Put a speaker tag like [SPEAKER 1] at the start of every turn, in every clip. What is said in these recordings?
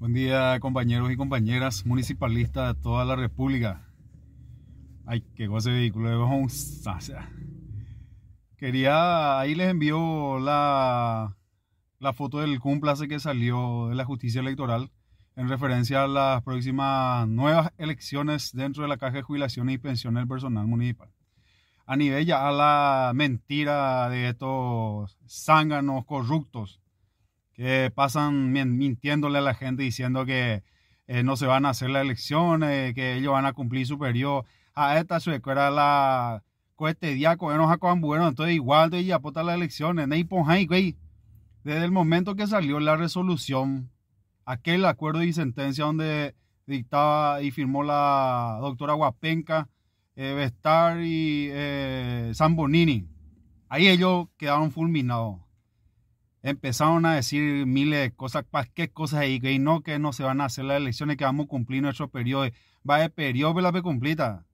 [SPEAKER 1] Buen día compañeros y compañeras municipalistas de toda la república. Ay, qué vehículo de vehículo ah, Quería, ahí les envío la, la foto del cúmplice que salió de la justicia electoral en referencia a las próximas nuevas elecciones dentro de la Caja de jubilación y Pensiones del Personal Municipal. A nivel ya a la mentira de estos zánganos corruptos pasan mintiéndole a la gente diciendo que eh, no se van a hacer las elecciones, eh, que ellos van a cumplir su periodo. A esta su escuela la cueste diaco, no bueno, entonces igual de ella aporta las elecciones. Desde el momento que salió la resolución, aquel acuerdo y sentencia donde dictaba y firmó la doctora Guapenca, eh, Bestar y eh, San Bonini. Ahí ellos quedaron fulminados empezaron a decir miles de cosas, qué cosas hay que no, que no se van a hacer las elecciones, que vamos a cumplir nuestro periodo. Va de periodo de la completa.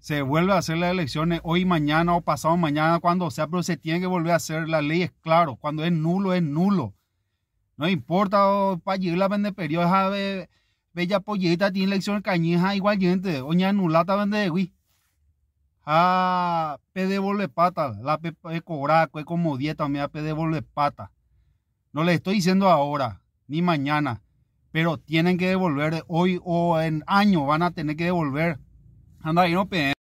[SPEAKER 1] Se vuelve a hacer las elecciones hoy, mañana o pasado mañana, cuando sea, pero se tiene que volver a hacer. La ley es claro, cuando es nulo, es nulo. No importa, oh, para llegar la vende periodo, esa bella pollita tiene elecciones. cañeja igual gente, oña nulata vende de Ah, bol de pata, la pe cobraco, es como dieta, me da bol de pata. No le estoy diciendo ahora, ni mañana, pero tienen que devolver hoy o en año van a tener que devolver. Anda, y no